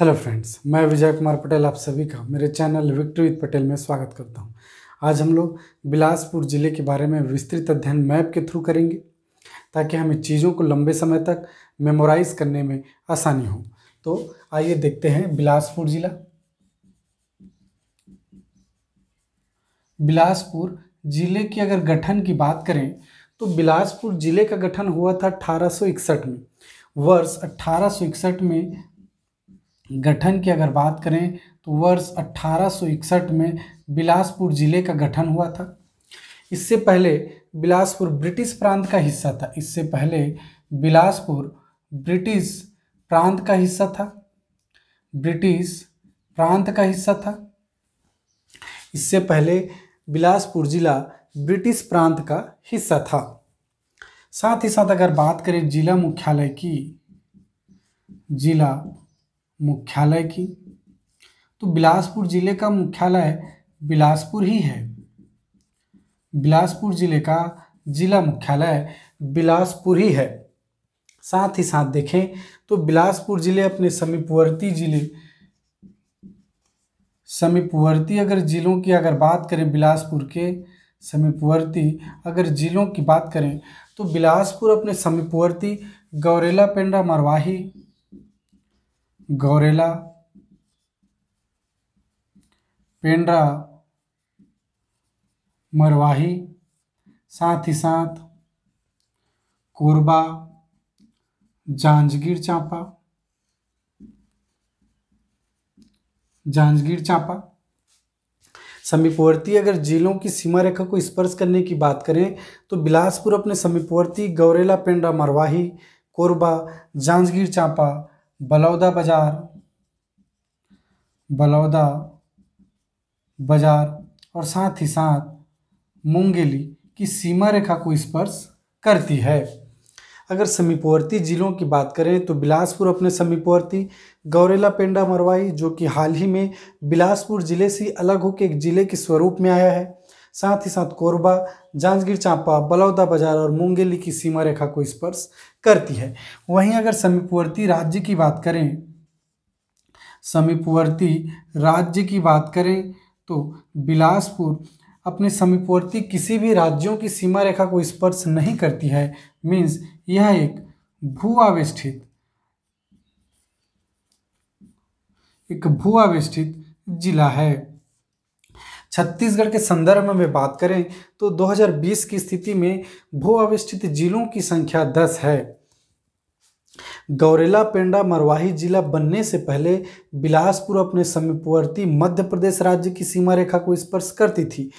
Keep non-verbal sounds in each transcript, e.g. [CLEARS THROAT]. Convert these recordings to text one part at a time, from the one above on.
Hello friends मैं विजय कुमार पटेल आप सभी का मेरे चैनल विक्ट्री विद पटेल में स्वागत करता हूं। आज हम लोग बिलासपुर ज़िले के बारे में विस्तृत अध्ययन मैप के थ्रू करेंगे ताकि हमें चीज़ों को लंबे समय तक मेमोराइज करने में आसानी हो तो आइए देखते हैं बिलासपुर ज़िला बिलासपुर ज़िले की अगर गठन की बात करें तो बिलासपुर ज़िले का गठन हुआ था अठारह में वर्ष अट्ठारह में गठन की अगर बात करें तो वर्ष 1861 में बिलासपुर ज़िले का गठन हुआ था इससे पहले बिलासपुर ब्रिटिश प्रांत का हिस्सा था इससे पहले बिलासपुर ब्रिटिश प्रांत का हिस्सा था ब्रिटिश प्रांत का हिस्सा था इससे पहले बिलासपुर ज़िला ब्रिटिश प्रांत का हिस्सा था साथ ही साथ अगर बात करें जिला मुख्यालय की जिला मुख्यालय की तो बिलासपुर ज़िले का मुख्यालय बिलासपुर ही है बिलासपुर ज़िले का ज़िला मुख्यालय बिलासपुर ही है साथ ही साथ देखें तो बिलासपुर ज़िले अपने समीपवर्ती ज़िले समीपवर्ती अगर ज़िलों की अगर बात करें बिलासपुर के समीपवर्ती अगर ज़िलों की बात करें तो बिलासपुर अपने समीपवर्ती गौरेला पेंडा मरवाही गौरेला पेंड्रा मरवाही साथ ही साथ कोरबा जांजगीर चांपा जांजगीर चांपा समीपवर्ती अगर जिलों की सीमा रेखा को स्पर्श करने की बात करें तो बिलासपुर अपने समीपवर्ती गौरेला पेंड्रा मरवाही कोरबा जांजगीर चांपा बलौदा बाज़ार बलौदा बाज़ार और साथ ही साथ मुंगेली की सीमा रेखा को स्पर्श करती है अगर समीपवर्ती जिलों की बात करें तो बिलासपुर अपने समीपवर्ती गौरेला पेंडा मरवाई जो कि हाल ही में बिलासपुर ज़िले से अलग होकर एक ज़िले के स्वरूप में आया है साथ ही साथ कोरबा जांजगीर चांपा बलौदा बाजार और मुंगेली की सीमा रेखा को स्पर्श करती है वहीं अगर समीपवर्ती राज्य की बात करें समीपवर्ती राज्य की बात करें तो बिलासपुर अपने समीपवर्ती किसी भी राज्यों की सीमा रेखा को स्पर्श नहीं करती है मीन्स यह एक भू आवेष्टित एक भू आवेष्टित जिला है छत्तीसगढ़ के संदर्भ में बात करें तो 2020 की स्थिति में भू अवस्थित जिलों की संख्या 10 है गौरेला पेंडा मरवाही जिला बनने से पहले बिलासपुर अपने समीपवर्ती मध्य प्रदेश राज्य की सीमा रेखा को स्पर्श करती थी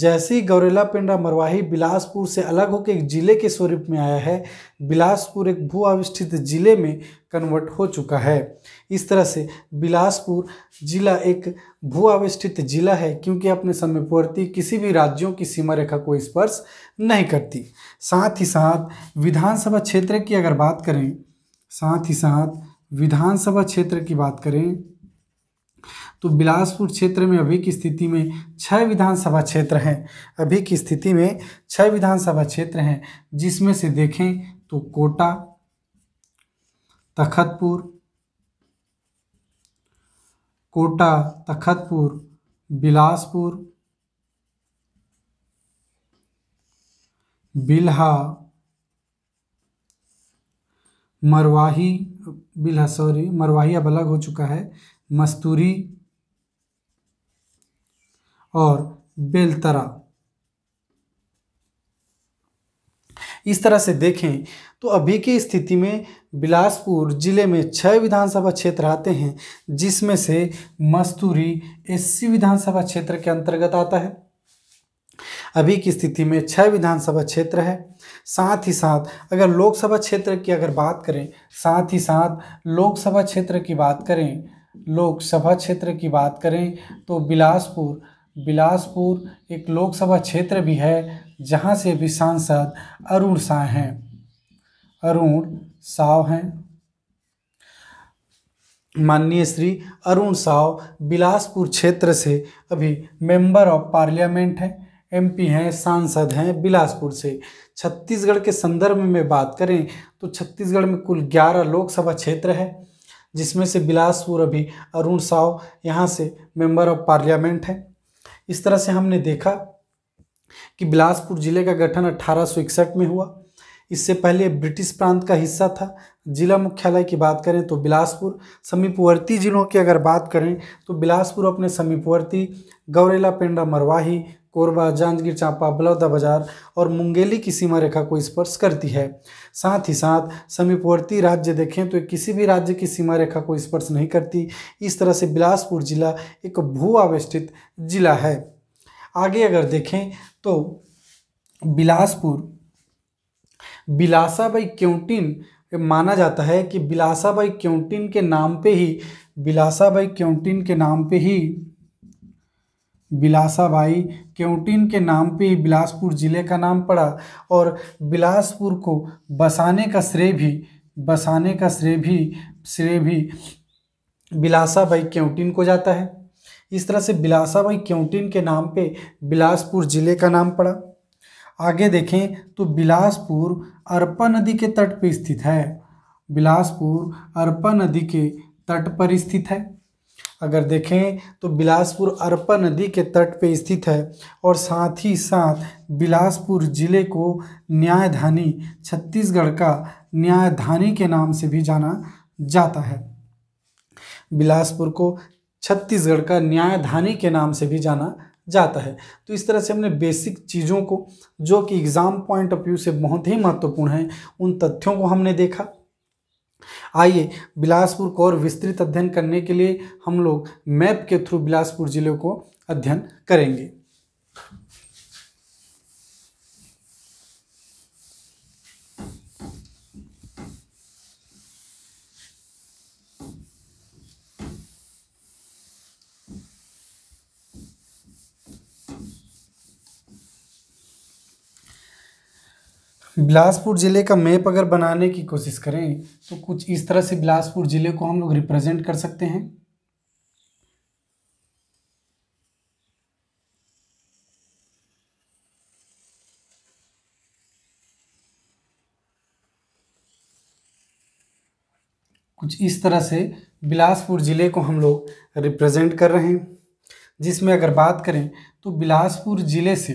जैसे ही गौरेला पिंडा मरवाही बिलासपुर से अलग होकर एक ज़िले के स्वरूप में आया है बिलासपुर एक भू अविष्ठित ज़िले में कन्वर्ट हो चुका है इस तरह से बिलासपुर जिला एक भू अविष्ठित जिला है क्योंकि अपने समयपूर्ति किसी भी राज्यों की सीमा रेखा को स्पर्श नहीं करती साथ ही साथ विधानसभा क्षेत्र की अगर बात करें साथ ही साथ विधानसभा क्षेत्र की बात करें तो बिलासपुर क्षेत्र में अभी की स्थिति में छः विधानसभा क्षेत्र हैं अभी की स्थिति में छः विधानसभा क्षेत्र हैं जिसमें से देखें तो कोटा तखतपुर कोटा तखतपुर बिलासपुर बिल्हा मरवाही बिल्हा सॉरी मरवाही अब अलग हो चुका है मस्तूरी और बेलतरा इस तरह से देखें तो अभी की स्थिति में बिलासपुर ज़िले में छः विधानसभा क्षेत्र आते हैं जिसमें से मस्तूरी एससी विधानसभा क्षेत्र के अंतर्गत आता है अभी की स्थिति में छः विधानसभा क्षेत्र है साथ ही साथ अगर लोकसभा क्षेत्र की अगर बात करें साथ ही साथ लोकसभा क्षेत्र की बात करें लोकसभा क्षेत्र की बात करें तो बिलासपुर बिलासपुर एक लोकसभा क्षेत्र भी है जहाँ से भी सांसद अरुण शाह हैं अरुण साव हैं माननीय श्री अरुण साव बिलासपुर क्षेत्र से अभी मेंबर ऑफ पार्लियामेंट हैं एमपी हैं सांसद हैं बिलासपुर से छत्तीसगढ़ के संदर्भ में बात करें तो छत्तीसगढ़ में कुल ग्यारह लोकसभा क्षेत्र है जिसमें से बिलासपुर अभी अरुण साव यहाँ से मेंबर ऑफ पार्लियामेंट हैं इस तरह से हमने देखा कि बिलासपुर जिले का गठन अठारह में हुआ इससे पहले ब्रिटिश प्रांत का हिस्सा था जिला मुख्यालय की बात करें तो बिलासपुर समीपवर्ती जिलों की अगर बात करें तो बिलासपुर अपने समीपवर्ती गौरेला पेंडा मरवाही कोरबा जांजगीर चांपा बलौदा बाजार और मुंगेली की सीमा रेखा को स्पर्श करती है साथ ही साथ समीपवर्ती राज्य देखें तो किसी भी राज्य की सीमा रेखा को स्पर्श नहीं करती इस तरह से बिलासपुर जिला एक भू आवेष्टित जिला है आगे अगर देखें तो बिलासपुर बिलासाबाई क्योंटिन माना जाता है कि बिलासाबाई क्योंटिन के नाम पे ही बिलासाबाई क्योंटिन के नाम पे ही बिलासाबाई केवटिन के नाम पे ही बिलासपुर ज़िले का नाम पड़ा और बिलासपुर को बसाने का श्रेय भी बसाने का श्रेय भी श्रेय भी बिलासाबाई केवटिन को जाता है इस तरह से बिलासाबाई केवटिन के नाम पे बिलासपुर ज़िले का नाम पड़ा आगे देखें तो बिलासपुर अरपा नदी के तट पर स्थित है बिलासपुर अरपा नदी के तट पर स्थित है अगर देखें तो बिलासपुर अरपा नदी के तट पर स्थित है और साथ ही साथ बिलासपुर ज़िले को न्यायधानी छत्तीसगढ़ का न्यायधानी के नाम से भी जाना जाता है बिलासपुर को छत्तीसगढ़ का न्यायधानी के नाम से भी जाना जाता है तो इस तरह से हमने बेसिक चीज़ों को जो कि एग्ज़ाम पॉइंट ऑफ व्यू से बहुत ही महत्वपूर्ण हैं उन तथ्यों को हमने देखा आइए बिलासपुर को और विस्तृत अध्ययन करने के लिए हम लोग मैप के थ्रू बिलासपुर ज़िले को अध्ययन करेंगे बिलासपुर ज़िले का मैप अगर बनाने की कोशिश करें तो कुछ इस तरह से बिलासपुर ज़िले को हम लोग रिप्रेजेंट कर सकते हैं कुछ इस तरह से बिलासपुर ज़िले को हम लोग रिप्रेजेंट कर रहे हैं जिसमें अगर बात करें तो बिलासपुर ज़िले से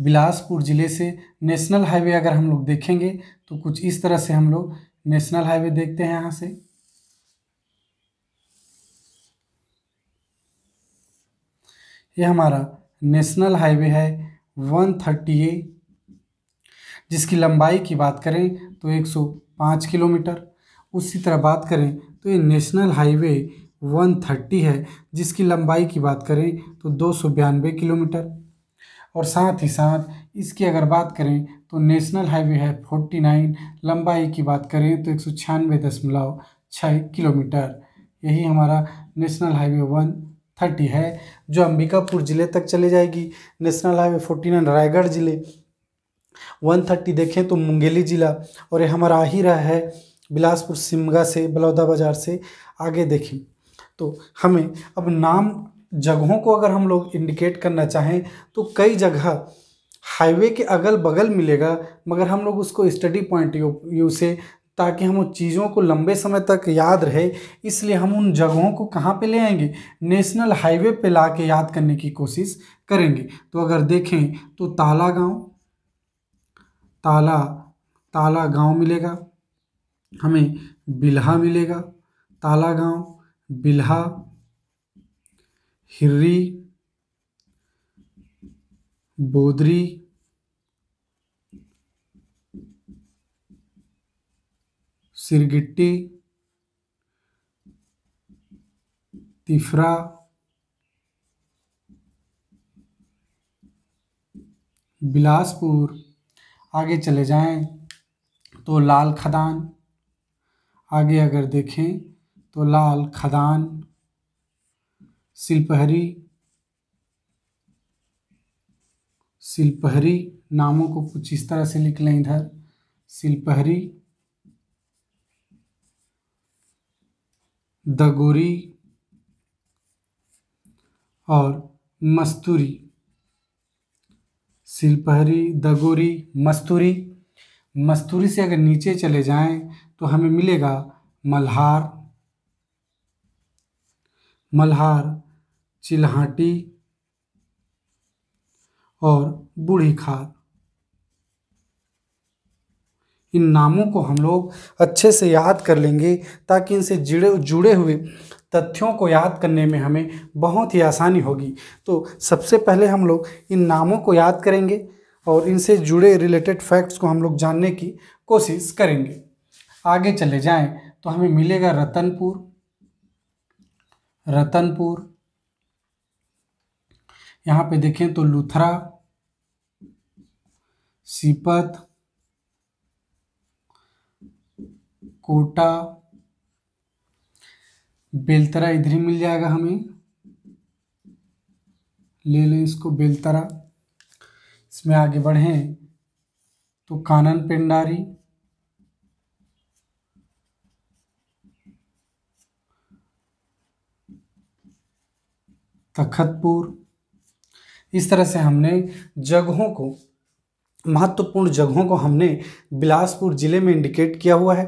बिलासपुर ज़िले से नेशनल हाईवे अगर हम लोग देखेंगे तो कुछ इस तरह से हम लोग नेशनल हाईवे देखते हैं यहाँ से ये हमारा नेशनल हाईवे है वन थर्टी ए जिसकी लंबाई की बात करें तो 105 किलोमीटर उसी तरह बात करें तो ये नेशनल हाईवे 130 है जिसकी लंबाई की बात करें तो दो किलोमीटर और साथ ही साथ इसकी अगर बात करें तो नेशनल हाईवे है फोर्टी नाइन लंबाई की बात करें तो एक सौ छियानवे दशमलव छः किलोमीटर यही हमारा नेशनल हाईवे वन थर्टी है जो अंबिकापुर ज़िले तक चले जाएगी national highway forty nine Raigarh ज़िले वन थर्टी देखें तो मुंगेली ज़िला और ये हमारा आ ही रहा है बिलासपुर सिमगा से बलौदा बाज़ार से आगे देखें तो हमें अब नाम जगहों को अगर हम लोग इंडिकेट करना चाहें तो कई जगह हाईवे के अगल बगल मिलेगा मगर हम लोग उसको स्टडी पॉइंट यू से ताकि हम उन चीज़ों को लंबे समय तक याद रहे इसलिए हम उन जगहों को कहाँ पे ले आएंगे नेशनल हाईवे पे ला के याद करने की कोशिश करेंगे तो अगर देखें तो ताला गांव ताला ताला गांव मिलेगा हमें बिल्हा मिलेगा ताला गांव बिल्हा हिर्री बोदरी सिरगिट्टी तिफरा बिलासपुर आगे चले जाएं तो लाल खदान आगे अगर देखें तो लाल खदान शिल्पहरी शिल्पहरी नामों को कुछ इस तरह से लिख लें इधर शिल्पहरी दगोरी और मस्तूरी शिल्पहरी दगोरी मस्तूरी मस्तूरी से अगर नीचे चले जाएं तो हमें मिलेगा मल्हार मल्हार चिल्हाटी और बूढ़ी खाद इन नामों को हम लोग अच्छे से याद कर लेंगे ताकि इनसे जुड़े जुड़े हुए तथ्यों को याद करने में हमें बहुत ही आसानी होगी तो सबसे पहले हम लोग इन नामों को याद करेंगे और इनसे जुड़े रिलेटेड फैक्ट्स को हम लोग जानने की कोशिश करेंगे आगे चले जाएं तो हमें मिलेगा रतनपुर रतनपुर यहाँ पे देखें तो लुथरा सीपत कोटा बेलतरा इधर ही मिल जाएगा हमें ले लें इसको बेलतरा इसमें आगे बढ़ें तो कानन पेंडारी तखतपुर इस तरह से हमने जगहों को महत्वपूर्ण जगहों को हमने बिलासपुर ज़िले में इंडिकेट किया हुआ है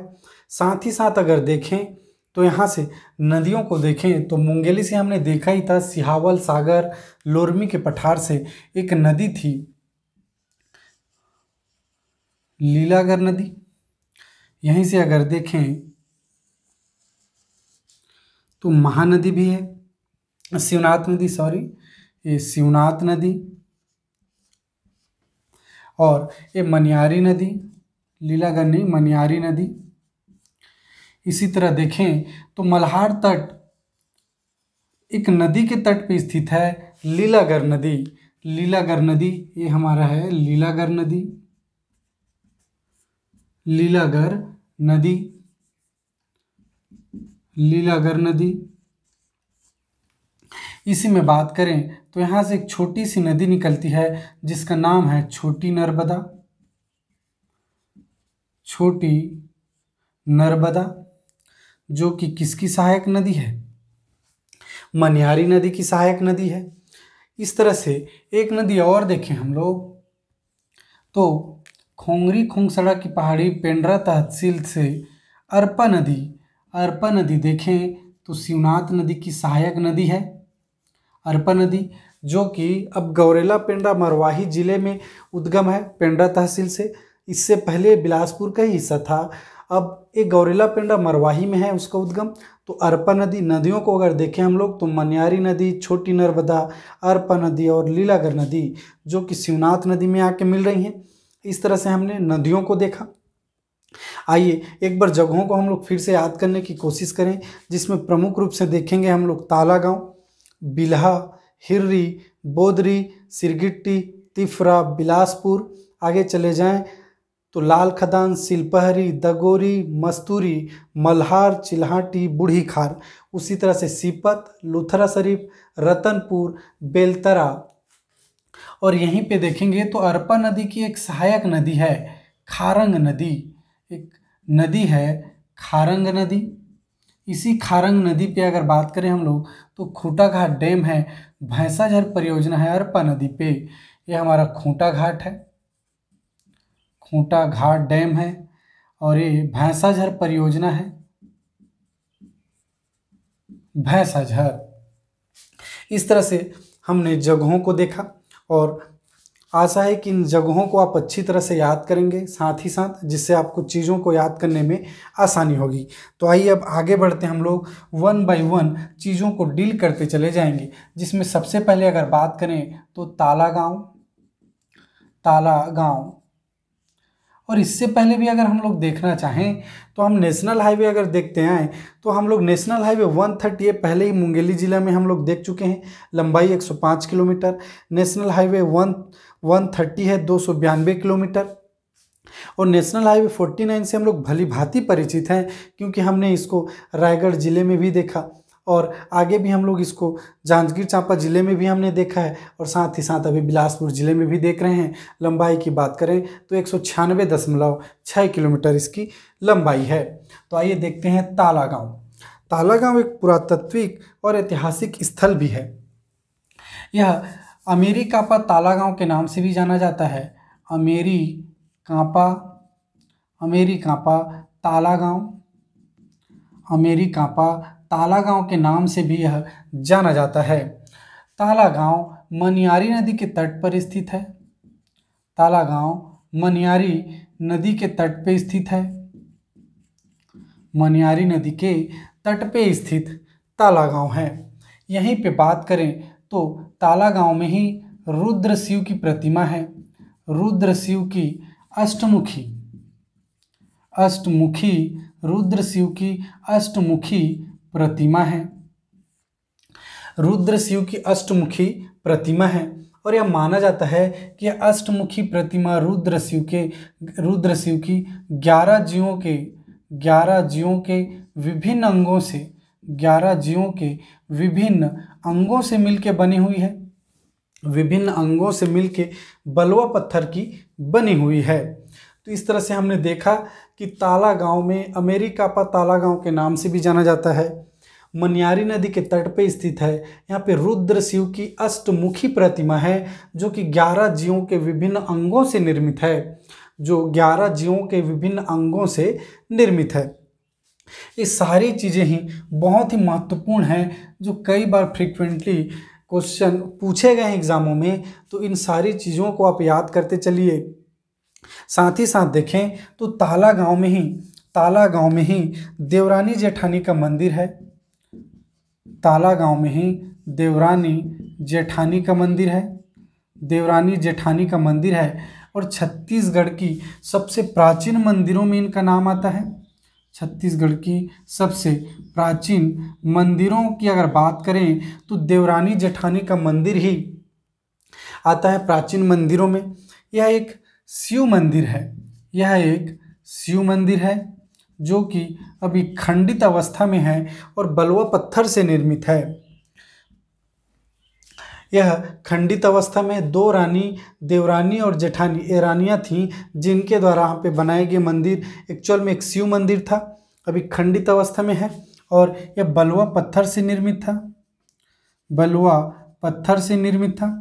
साथ ही साथ अगर देखें तो यहाँ से नदियों को देखें तो मुंगेली से हमने देखा ही था सिहावल सागर लोरमी के पठार से एक नदी थी लीलागर नदी यहीं से अगर देखें तो महानदी भी है शिवनाथ नदी सॉरी ये शिवनाथ नदी और ये मनियारी नदी लीलागनी मनियारी नदी इसी तरह देखें तो मल्हार तट एक नदी के तट पर स्थित है लीलागर नदी लीलागर नदी ये हमारा है लीलागर नदी लीलागर नदी लीलागर नदी इसी में बात करें तो यहाँ से एक छोटी सी नदी निकलती है जिसका नाम है छोटी नर्मदा छोटी नर्मदा जो कि किसकी सहायक नदी है मनियारी नदी की सहायक नदी है इस तरह से एक नदी और देखें हम लोग तो खोंगरी खोंगसड़ा की पहाड़ी पेंड्रा तहसील से अरपा नदी अरपा नदी देखें तो शिवनाथ नदी की सहायक नदी है अरपा नदी जो कि अब गौरेला पेंड्रा मरवाही जिले में उद्गम है पेंड्रा तहसील से इससे पहले बिलासपुर का ही हिस्सा था अब एक गौरेला पेंडा मरवाही में है उसका उद्गम तो अरपा नदी नदियों को अगर देखें हम लोग तो मनियारी नदी छोटी नर्मदा अरपा नदी और लीलागर नदी जो कि शिवनाथ नदी में आके मिल रही हैं इस तरह से हमने नदियों को देखा आइए एक बार जगहों को हम लोग फिर से याद करने की कोशिश करें जिसमें प्रमुख रूप से देखेंगे हम लोग ताला गाँव बिल्हा हिर्री बोदरी सिरगिट्टी तिफरा बिलासपुर आगे चले जाएं तो लाल खदान सिलपहरी दगोरी मस्तूरी मल्हार चिल्हाटी बूढ़ी खार उसी तरह से सीपत लुथरा शरीफ रतनपुर बेलतरा और यहीं पे देखेंगे तो अरपा नदी की एक सहायक नदी है खारंग नदी एक नदी है खारंग नदी इसी खारंग नदी पे अगर बात करें हम लोग तो खूटा घाट डैम है भैंसाझर परियोजना है अरपा नदी पे ये हमारा खूंटा घाट है खूंटा घाट डैम है और ये भैंसाझर परियोजना है भैंसाझर इस तरह से हमने जगहों को देखा और आशा है कि इन जगहों को आप अच्छी तरह से याद करेंगे साथ ही साथ जिससे आपको चीज़ों को याद करने में आसानी होगी तो आइए अब आगे बढ़ते हम लोग वन बाय वन चीज़ों को डील करते चले जाएंगे जिसमें सबसे पहले अगर बात करें तो ताला गांव ताला गांव और इससे पहले भी अगर हम लोग देखना चाहें तो हम नेशनल हाईवे अगर देखते आए तो हम लोग national highway one thirty A पहले ही मुंगेली ज़िला में हम लोग देख चुके हैं लंबाई पाँच किलोमीटर नेशनल हाईवे वन 1... 130 है दो किलोमीटर और नेशनल हाईवे 49 से हम लोग भली भांति परिचित हैं क्योंकि हमने इसको रायगढ़ ज़िले में भी देखा और आगे भी हम लोग इसको जांजगीर चांपा ज़िले में भी हमने देखा है और साथ ही साथ अभी बिलासपुर ज़िले में भी देख रहे हैं लंबाई की बात करें तो एक किलोमीटर इसकी लंबाई है तो आइए देखते हैं ताला गाँव ताला गाँव एक पुरातत्विक और ऐतिहासिक स्थल भी है यह अमेरी कापा ताला गांव के नाम से भी जाना जाता है अमेरी कापा अमेरी कापा ताला गांव अमेरी कापा ताला गांव के नाम से भी यह जाना जाता है ताला गांव मनियारी नदी के तट पर स्थित है ताला गांव मनियारी नदी के तट पर स्थित है मनियारी नदी के तट पर स्थित ताला गांव है यहीं पे बात करें तो ताला गांव में ही रुद्र शिव की प्रतिमा है रुद्र शिव की अष्टमुखी अष्टमुखी रुद्र शिव की अष्टमुखी प्रतिमा है रुद्र शिव की अष्टमुखी प्रतिमा है और यह माना जाता है कि अष्टमुखी प्रतिमा रुद्र शिव के रुद्र शिव की ग्यारह जीवों के ग्यारह जीवों के विभिन्न अंगों से ग्यारह जीवों के विभिन्न अंगों से मिलके बनी हुई है विभिन्न अंगों से मिलके बलुआ पत्थर की बनी हुई है तो इस तरह से हमने देखा कि ताला गांव में अमेरिका पर ताला गांव के नाम से भी जाना जाता है मनियारी नदी के तट पर स्थित है यहाँ पे रुद्र शिव की अष्टमुखी प्रतिमा है जो कि ग्यारह जीवों के विभिन्न अंगों से निर्मित है जो ग्यारह जीवों के विभिन्न अंगों से निर्मित है ये सारी चीज़ें ही बहुत ही महत्वपूर्ण हैं जो कई बार फ्रिक्वेंटली क्वेश्चन पूछे गए हैं एग्ज़ामों में तो इन सारी चीज़ों को आप याद करते चलिए साथ ही साथ देखें तो ताला गांव में ही ताला गांव में ही देवरानी जेठानी का मंदिर है ताला गांव में ही देवरानी जेठानी का मंदिर है देवरानी जेठानी का मंदिर है और छत्तीसगढ़ की सबसे प्राचीन मंदिरों में इनका नाम आता है छत्तीसगढ़ की सबसे प्राचीन मंदिरों की अगर बात करें तो देवरानी जेठानी का मंदिर ही आता है प्राचीन मंदिरों में यह एक शिव मंदिर है यह एक शिव मंदिर है जो कि अभी खंडित अवस्था में है और बलुआ पत्थर से निर्मित है यह खंडित अवस्था में दो रानी देवरानी और जेठानी रानियाँ थीं जिनके द्वारा यहाँ पे बनाए गए मंदिर एक्चुअल में एक शिव मंदिर था अभी खंडित अवस्था में है और यह बलुआ पत्थर से निर्मित था बलुआ पत्थर से निर्मित था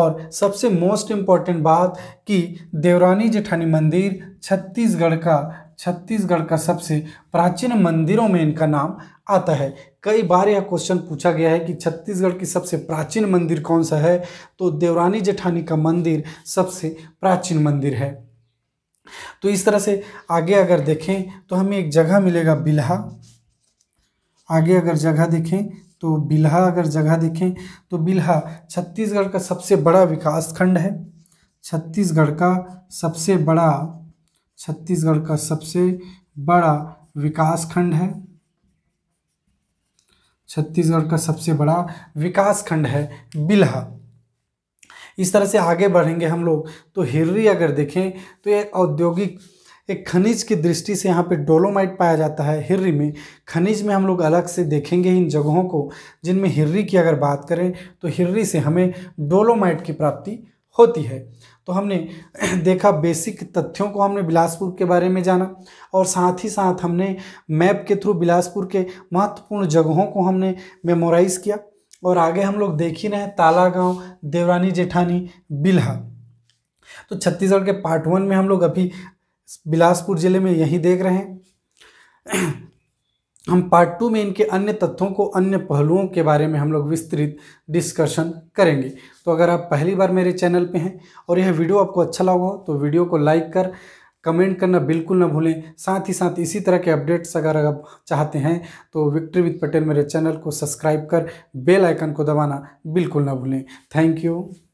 और सबसे मोस्ट इम्पॉर्टेंट बात कि देवरानी जेठानी मंदिर छत्तीसगढ़ का छत्तीसगढ़ का सबसे प्राचीन मंदिरों में इनका नाम आता है कई बार यह क्वेश्चन पूछा गया है कि छत्तीसगढ़ की सबसे प्राचीन मंदिर कौन सा है तो देवरानी जेठानी का मंदिर सबसे प्राचीन मंदिर है तो इस तरह से आगे अगर देखें तो हमें एक जगह मिलेगा बिल्हा आगे अगर जगह देखें तो बिल्हा अगर जगह देखें तो बिल्हा छत्तीसगढ़ का सबसे बड़ा विकास खंड है छत्तीसगढ़ का सबसे बड़ा छत्तीसगढ़ का सबसे बड़ा विकास खंड है छत्तीसगढ़ का सबसे बड़ा विकास खंड है बिल्हा इस तरह से आगे बढ़ेंगे हम लोग तो हिर्री अगर देखें तो ये औद्योगिक एक खनिज की दृष्टि से यहाँ पे डोलोमाइट पाया जाता है हिर्री में खनिज में हम लोग अलग से देखेंगे इन जगहों को जिनमें हिर्री की अगर बात करें तो हिर्री से हमें डोलोमाइट की प्राप्ति होती है तो हमने [CLEARS THROAT] देखा बेसिक तथ्यों को हमने बिलासपुर के बारे में जाना और साथ ही साथ हमने मैप के थ्रू बिलासपुर के महत्वपूर्ण जगहों को हमने मेमोराइज किया और आगे हम लोग देख ही रहे तालागांव देवरानी जेठानी बिल्हा तो छत्तीसगढ़ के पार्ट वन में हम लोग अभी बिलासपुर ज़िले में यही देख रहे हैं [CLEARS THROAT] हम पार्ट टू में इनके अन्य तथ्यों को अन्य पहलुओं के बारे में हम लोग विस्तृत डिस्कशन करेंगे तो अगर आप पहली बार मेरे चैनल पे हैं और यह वीडियो आपको अच्छा लगा हो तो वीडियो को लाइक कर कमेंट करना बिल्कुल ना भूलें साथ ही साथ इसी तरह के अपडेट्स अगर आप चाहते हैं तो विक्ट्री विद पटेल मेरे चैनल को सब्सक्राइब कर बेल आइकन को दबाना बिल्कुल ना भूलें थैंक यू